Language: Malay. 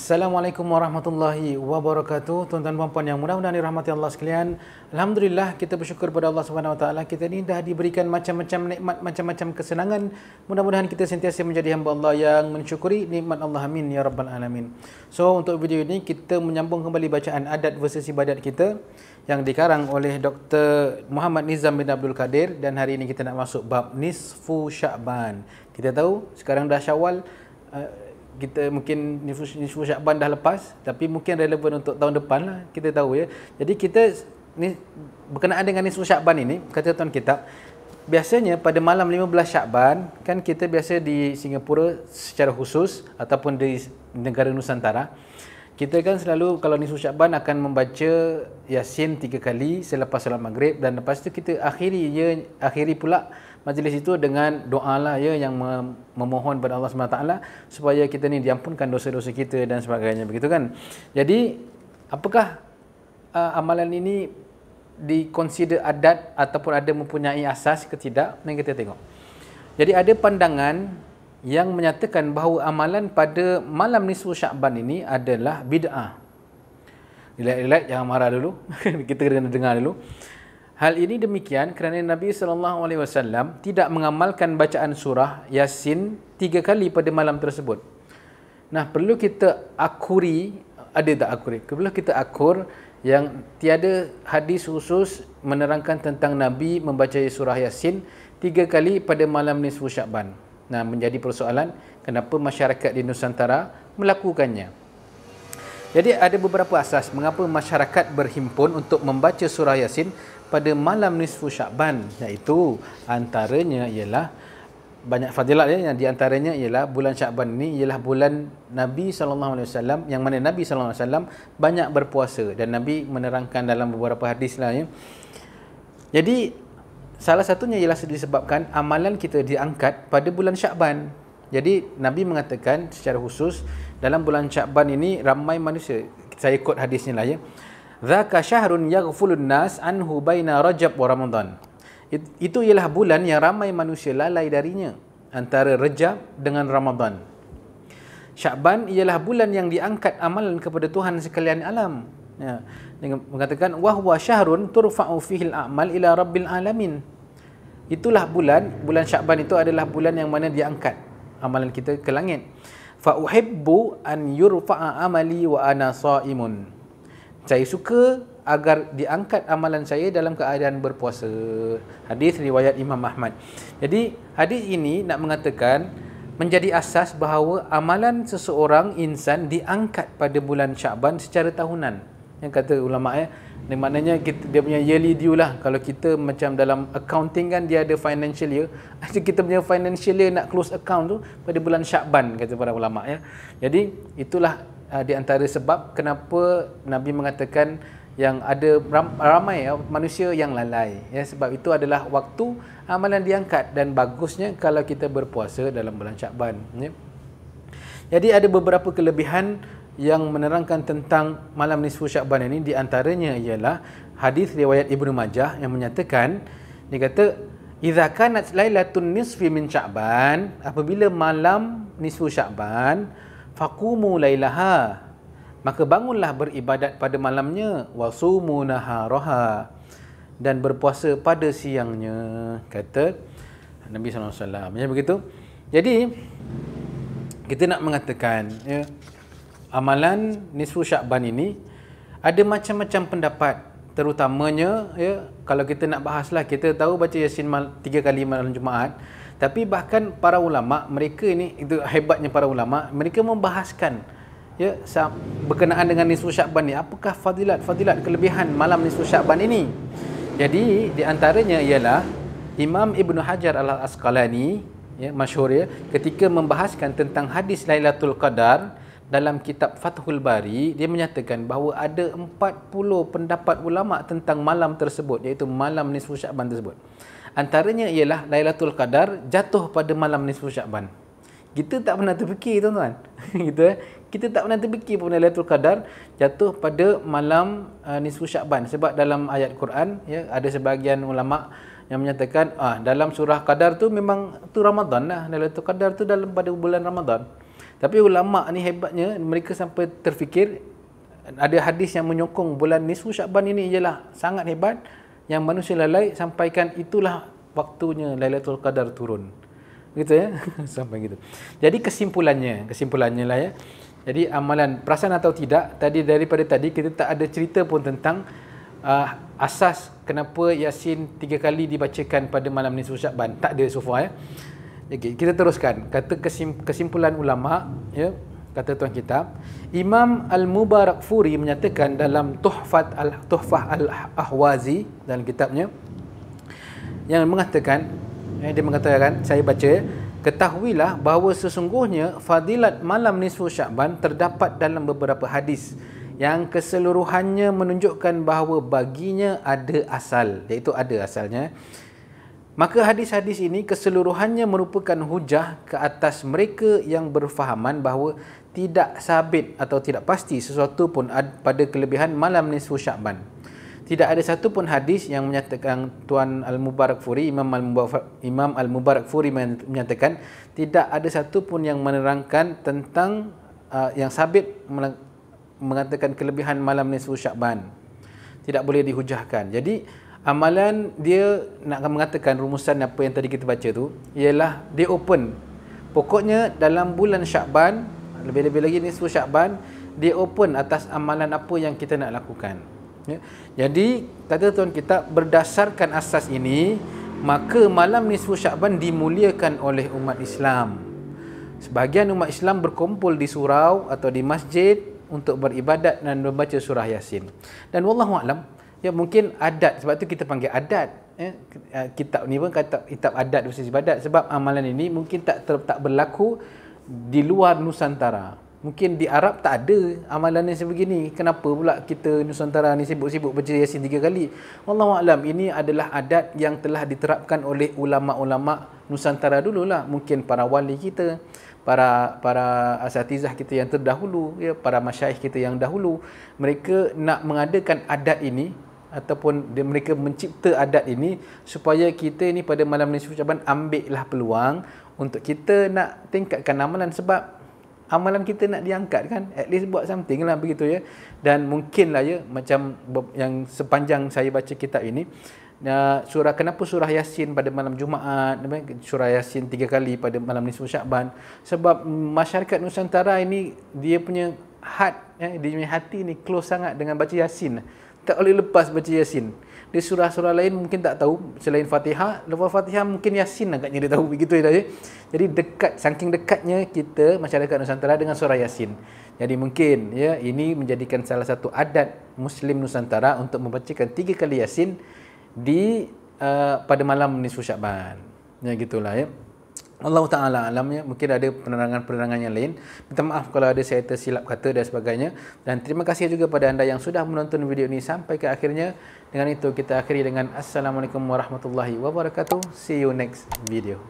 Assalamualaikum warahmatullahi wabarakatuh. Tuan-tuan dan puan-puan yang mudah-mudahan dirahmati Allah sekalian. Alhamdulillah kita bersyukur kepada Allah Subhanahu Wa Taala. Kita ini dah diberikan macam-macam nikmat, macam-macam kesenangan. Mudah-mudahan kita sentiasa menjadi hamba Allah yang mensyukuri nikmat Allah amin ya rabbal alamin. So untuk video ini kita menyambung kembali bacaan adat versus ibadat kita yang dikarang oleh Dr. Muhammad Nizam bin Abdul Kadir dan hari ini kita nak masuk bab Nisfu Sya'ban. Kita tahu sekarang dah Syawal eh, kita mungkin nisfu syakban dah lepas tapi mungkin relevan untuk tahun depan lah kita tahu ya jadi kita ni berkenaan dengan nisfu syakban ini kata tuan kita biasanya pada malam 15 syakban kan kita biasa di Singapura secara khusus ataupun di negara Nusantara kita kan selalu kalau nisfu Syakban akan membaca Yasin tiga kali selepas solat Maghrib dan lepas tu kita akhiri ya akhiri pula majlis itu dengan doa lah ya yang memohon kepada Allah SWT supaya kita ni diampunkan dosa-dosa kita dan sebagainya begitu kan. Jadi apakah uh, amalan ini dikonsider adat ataupun ada mempunyai asas ke tidak? Mari kita tengok. Jadi ada pandangan yang menyatakan bahawa amalan pada malam nisfu Syakban ini adalah bid'ah. Relax-relax jangan marah dulu. Kita kena dengar dulu. Hal ini demikian kerana Nabi saw tidak mengamalkan bacaan surah Yasin tiga kali pada malam tersebut. Nah, perlu kita akuri ada tak akuri? Perlu kita akur yang tiada hadis khusus menerangkan tentang Nabi membaca surah Yasin tiga kali pada malam nisfu Syakban nah, menjadi persoalan kenapa masyarakat di Nusantara melakukannya. Jadi ada beberapa asas mengapa masyarakat berhimpun untuk membaca surah Yasin pada malam nisfu Syakban iaitu antaranya ialah banyak fadilat ya yang diantaranya ialah bulan Syakban ini ialah bulan Nabi sallallahu alaihi wasallam yang mana Nabi sallallahu alaihi wasallam banyak berpuasa dan Nabi menerangkan dalam beberapa hadis lain. Ya. Jadi Salah satunya ialah disebabkan amalan kita diangkat pada bulan Syakban. Jadi Nabi mengatakan secara khusus dalam bulan Syakban ini ramai manusia. Saya ikut hadisnya lah ya. Dzaka syahrun yaghfulun nas anhu baina Rajab wa Ramadan. It, itu ialah bulan yang ramai manusia lalai darinya antara Rejab dengan Ramadan. Syakban ialah bulan yang diangkat amalan kepada Tuhan sekalian alam. Ya, dengan mengatakan wahwa syahrun turfa'u fihi al-a'mal ila rabbil alamin itulah bulan bulan Syakban itu adalah bulan yang mana dia angkat amalan kita ke langit fa uhibbu an yurfa'a amali wa ana saimun saya suka agar diangkat amalan saya dalam keadaan berpuasa hadis riwayat Imam Ahmad jadi hadis ini nak mengatakan menjadi asas bahawa amalan seseorang insan diangkat pada bulan Syakban secara tahunan yang kata ulama eh ni maknanya kita, dia punya yearly due lah kalau kita macam dalam accounting kan dia ada financial year jadi kita punya financial year nak close account tu pada bulan Syakban kata para ulama ya jadi itulah uh, di antara sebab kenapa nabi mengatakan yang ada ramai ya, manusia yang lalai ya sebab itu adalah waktu amalan diangkat dan bagusnya kalau kita berpuasa dalam bulan Syakban ya jadi ada beberapa kelebihan yang menerangkan tentang malam nisfu Syakban ini di antaranya ialah hadis riwayat Ibnu Majah yang menyatakan dia kata idza kanat lailatul nisfi min Syakban apabila malam nisfu Syakban faqumu lailaha maka bangunlah beribadat pada malamnya wasumu naharaha dan berpuasa pada siangnya kata Nabi SAW macam ya, begitu jadi kita nak mengatakan ya, amalan nisfu syakban ini ada macam-macam pendapat terutamanya ya kalau kita nak bahaslah kita tahu baca yasin mal, tiga kali malam jumaat tapi bahkan para ulama mereka ini itu hebatnya para ulama mereka membahaskan ya berkenaan dengan nisfu syakban ni apakah fadilat fadilat kelebihan malam nisfu syakban ini jadi di antaranya ialah Imam Ibnu Hajar Al-Asqalani ya masyhur ya ketika membahaskan tentang hadis Lailatul Qadar dalam kitab Fathul Bari dia menyatakan bahawa ada 40 pendapat ulama tentang malam tersebut iaitu malam nisfu Syakban tersebut. Antaranya ialah Lailatul Qadar jatuh pada malam nisfu Syakban. Kita tak pernah terfikir tuan-tuan. Kita eh. kita tak pernah terfikir pun Lailatul Qadar jatuh pada malam uh, nisfu Syaban sebab dalam ayat Quran ya ada sebahagian ulama yang menyatakan ah dalam surah Qadar tu memang tu Ramadhan lah Lailatul Qadar tu dalam pada bulan Ramadhan. Tapi ulama ni hebatnya mereka sampai terfikir ada hadis yang menyokong bulan Nisfu Syakban ini ialah sangat hebat yang manusia lalai sampaikan itulah waktunya Lailatul Qadar turun. Begitu ya, sampai gitu. Jadi kesimpulannya, kesimpulannya lah ya. Jadi amalan perasan atau tidak tadi daripada tadi kita tak ada cerita pun tentang uh, asas kenapa Yasin tiga kali dibacakan pada malam Nisfu Syakban. Tak ada so far ya. Okay, kita teruskan. Kata kesimpulan ulama, ya, kata tuan kita, Imam Al-Mubarak Furi menyatakan dalam Tuhfat al Tuhfah Al-Ahwazi dalam kitabnya yang mengatakan eh, dia mengatakan saya baca ketahuilah bahawa sesungguhnya fadilat malam nisfu Syaban terdapat dalam beberapa hadis yang keseluruhannya menunjukkan bahawa baginya ada asal iaitu ada asalnya Maka hadis-hadis ini keseluruhannya merupakan hujah ke atas mereka yang berfahaman bahawa tidak sabit atau tidak pasti sesuatu pun pada kelebihan malam nisfu Syakban. Tidak ada satu pun hadis yang menyatakan Tuan Al-Mubarak Furi, Imam Al-Mubarak al Furi menyatakan tidak ada satu pun yang menerangkan tentang uh, yang sabit mengatakan kelebihan malam nisfu Syakban. Tidak boleh dihujahkan. Jadi Amalan dia nak mengatakan rumusan apa yang tadi kita baca tu ialah dia open. Pokoknya dalam bulan Syakban, lebih-lebih lagi nisfu Syakban, dia open atas amalan apa yang kita nak lakukan. Ya. Jadi, kata tuan kita berdasarkan asas ini, maka malam nisfu Syakban dimuliakan oleh umat Islam. Sebahagian umat Islam berkumpul di surau atau di masjid untuk beribadat dan membaca surah Yasin. Dan wallahu a'lam, Ya mungkin adat sebab tu kita panggil adat. Ya, eh, kitab ni pun kata kitab adat versus ibadat sebab amalan ini mungkin tak ter, tak berlaku di luar Nusantara. Mungkin di Arab tak ada amalan yang sebegini. Kenapa pula kita Nusantara ni sibuk-sibuk baca Yasin tiga kali? Wallahu alam, ini adalah adat yang telah diterapkan oleh ulama-ulama Nusantara dululah. Mungkin para wali kita, para para asatizah kita yang terdahulu, ya, para masyayikh kita yang dahulu, mereka nak mengadakan adat ini ataupun dia, mereka mencipta adat ini supaya kita ini pada malam ni suci Syaban ambillah peluang untuk kita nak tingkatkan amalan sebab amalan kita nak diangkat kan at least buat something lah begitu ya dan mungkin lah ya macam yang sepanjang saya baca kitab ini surah kenapa surah yasin pada malam jumaat surah yasin tiga kali pada malam nisfu syakban sebab masyarakat nusantara ini dia punya hat ya, eh, dia hati ni close sangat dengan baca yasin tak boleh lepas baca Yasin. Di surah-surah lain mungkin tak tahu selain Fatihah, lepas Fatihah mungkin Yasin agaknya dia tahu begitu saja. Ya. Jadi dekat saking dekatnya kita masyarakat Nusantara dengan surah Yasin. Jadi mungkin ya ini menjadikan salah satu adat Muslim Nusantara untuk membacakan tiga kali Yasin di uh, pada malam nisfu syakban. Ya gitulah ya. Allah Ta'ala alamnya mungkin ada penerangan-penerangan yang lain minta maaf kalau ada saya tersilap kata dan sebagainya dan terima kasih juga pada anda yang sudah menonton video ini sampai ke akhirnya dengan itu kita akhiri dengan Assalamualaikum Warahmatullahi Wabarakatuh see you next video